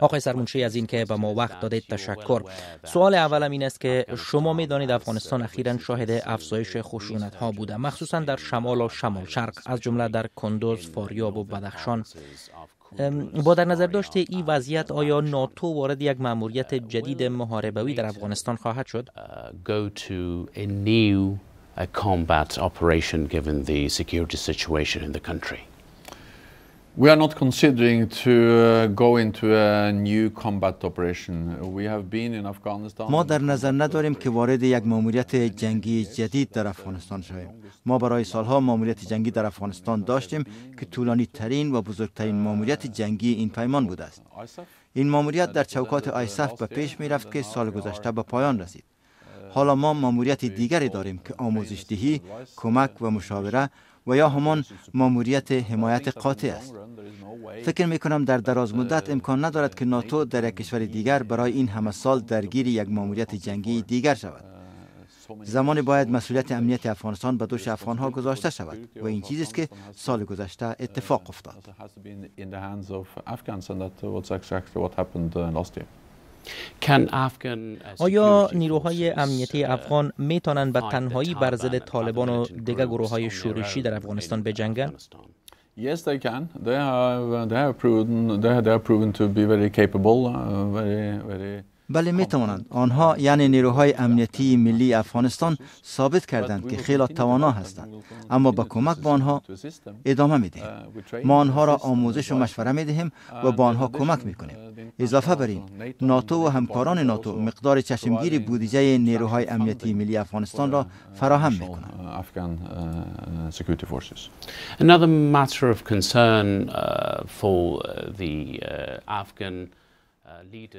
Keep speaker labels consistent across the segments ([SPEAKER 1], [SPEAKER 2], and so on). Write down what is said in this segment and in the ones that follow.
[SPEAKER 1] آقای سرمونشی از اینکه به ما وقت دادید تشکر سوال اولم این است که شما می دانید افغانستان اخیرا شاهد افزایش خشونت ها بوده مخصوصا در شمال و شمال شرق از جمله در کندوز فاریاب و بدخشان با در نظر داشته این وضعیت آیا ناتو وارد یک مأموریت uh, جدید محاربوی در افغانستان خواهد شد؟ uh,
[SPEAKER 2] ما در
[SPEAKER 3] نظر نداریم که وارد یک ماموریت جنگی جدید در افغانستان شویم. ما برای سالها ماموریت جنگی در افغانستان داشتیم که طولانی ترین و بزرگترین ماموریت جنگی این پیمان بوده است. این ماموریت در چوکات آیسف به پیش می رفت که سال گذشته به پایان رسید. حالا ما ماموریت دیگری داریم که آموزش دهی، کمک و مشاوره و یا همان ماموریت حمایت قاطع است. فکر می کنم در دراز مدت امکان ندارد که ناتو در یک کشور دیگر برای این همه سال درگیر یک ماموریت جنگی دیگر شود. زمانی باید مسئولیت امنیت افغانستان به دوش افغانها گذاشته شود و این چیزی است که سال گذشته اتفاق افتاد.
[SPEAKER 1] Uh, آیا نیروهای uh, امنیتی افغان می توانند به تنهایی بر ضد طالبان و دیگر گروه های شورشی در افغانستان بجنگند؟
[SPEAKER 2] Yes, they can.
[SPEAKER 3] They have, they have proven, they have, they have proven to be very capable, uh, very, very. بله می توانند آنها یعنی نیروهای امنیتی ملی افغانستان ثابت کردند که خیلی توانا هستند اما با کمک به آنها ادامه می دهیم ما آنها را آموزش و مشوره می دهیم و به آنها کمک می کنیم اضافه بر این ناتو و همکاران ناتو مقدار چشمگیری بودجه نیروهای امنیتی ملی افغانستان را فراهم می کنند uh,
[SPEAKER 4] Another matter of concern
[SPEAKER 1] uh, for uh, the Afghan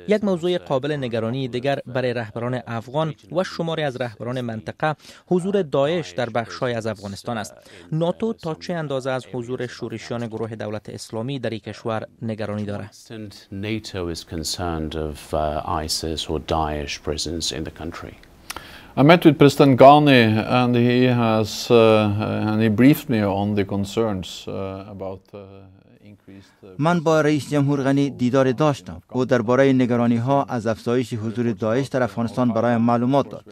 [SPEAKER 1] یک موضوع uh, قابل نگرانی دیگر برای رهبران افغان و شماری از رهبران منطقه حضور داعش در بخشای از افغانستان است ناتو تا چه اندازه از حضور شورشیان گروه دولت اسلامی در این کشور نگرانی دارد
[SPEAKER 4] uh,
[SPEAKER 2] I met with President Ghani and he has uh, he briefed me on the concerns about
[SPEAKER 3] من با رئیس جمهور غنی دیدار داشتم او درباره نگرانی ها از افزایش حضور داعش در افغانستان برای معلومات داد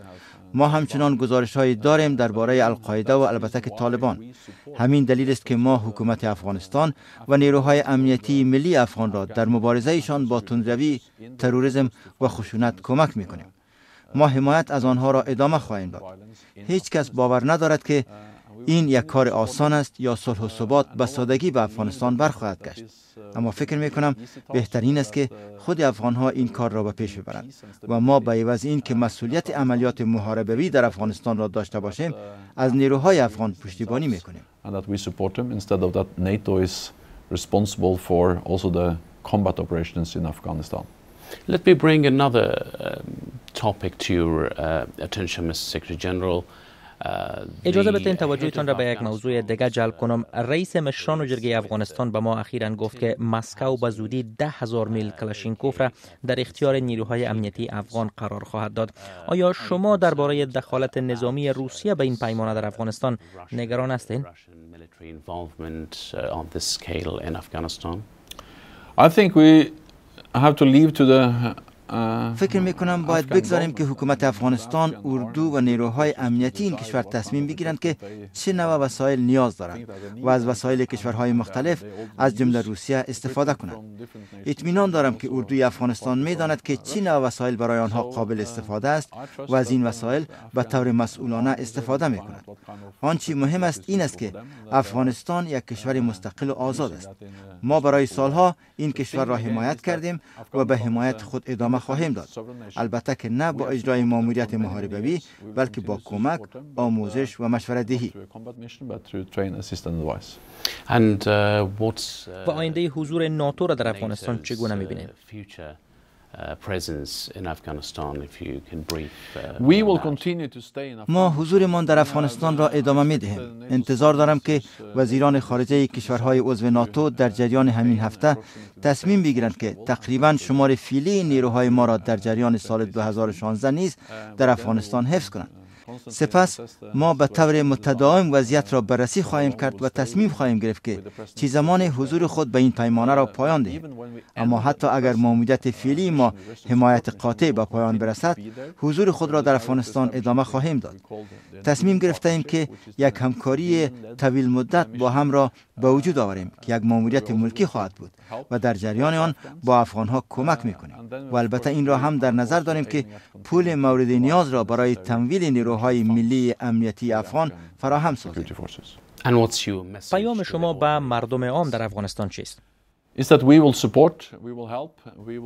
[SPEAKER 3] ما همچنان گزارش هایی داریم درباره القاعده و البته که طالبان همین دلیل است که ما حکومت افغانستان و نیروهای امنیتی ملی افغان را در مبارزه ایشان با تندروی تروریسم و خشونت کمک میکنیم ما حمایت از آنها را ادامه خواهیم داد هیچ کس باور ندارد که این یک کار آسان است یا صلح و ثبات به سادگی به افغانستان برخواهد گشت اما فکر می کنم بهترین است که خود افغان ها این کار را به پیش ببرند و ما به عوض این که مسئولیت عملیات محاربوی در افغانستان را داشته باشیم از نیروهای افغان پشتیبانی می کنیم
[SPEAKER 4] Let me bring another um, topic to your uh, attention, Mr. Secretary General.
[SPEAKER 1] اجازه بدین توجهتان را به یک موضوع دیگه جلب کنم رئیس مشران و جرگه افغانستان به ما اخیرا گفت که مسکو به زودی ده هزار میل کلاشینکوف را در اختیار نیروهای امنیتی افغان قرار خواهد داد آیا شما درباره دخالت نظامی روسیه به این پیمانه در افغانستان نگران هستین
[SPEAKER 4] uh,
[SPEAKER 2] I think we have to leave to the
[SPEAKER 3] فکر می کنم باید بگذاریم که حکومت افغانستان اردو و نیروهای امنیتی این کشور تصمیم بگیرند که چه نوع وسایل نیاز دارند و از وسایل کشورهای مختلف از جمله روسیه استفاده کنند اطمینان دارم که اردوی افغانستان میداند که چه نوع وسایل برای آنها قابل استفاده است و از این وسایل به طور مسئولانه استفاده می کند آنچه مهم است این است که افغانستان یک کشور مستقل و آزاد است ما برای سالها این کشور را حمایت کردیم و به حمایت خود ادامه خواهیم داد البته که نه با اجرای ماموریت محاربوی بلکه با کمک آموزش و مشوره دهی uh,
[SPEAKER 1] و آینده uh, حضور ناتو را در افغانستان چگونه uh, بینید؟
[SPEAKER 3] ما حضورمان در افغانستان را ادامه می دهیم. انتظار دارم که وزیران خارجه کشورهای عضو ناتو در جریان همین هفته تصمیم بگیرند که تقریبا شمار فیلی نیروهای ما را در جریان سال 2016 نیز در افغانستان حفظ کنند. سپس ما به طور متداوم وضعیت را بررسی خواهیم کرد و تصمیم خواهیم گرفت که چه زمان حضور خود به این پیمانه را پایان دهیم اما حتی اگر معمولیت فعلی ما حمایت قاطع به پایان برسد حضور خود را در افغانستان ادامه خواهیم داد تصمیم گرفته ایم که یک همکاری طویل مدت با هم را به وجود آوریم که یک ماموریت ملکی خواهد بود و در جریان آن با افغان ها کمک میکنیم و البته این را هم در نظر داریم که پول مورد نیاز را برای تمویل نیروها نیروهای خب. ملی امنیتی افغان فراهم سازیم
[SPEAKER 1] پیام شما به مردم عام در افغانستان
[SPEAKER 3] چیست؟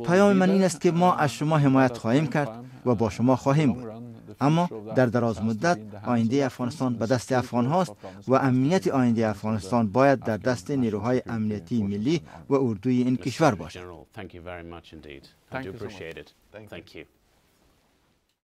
[SPEAKER 3] پیام من این است که ما از شما حمایت خواهیم کرد و با شما خواهیم بود اما در دراز مدت آینده افغانستان به دست افغان هاست و امنیت آینده افغانستان باید در دست نیروهای امنیتی ملی و اردوی این کشور
[SPEAKER 4] باشد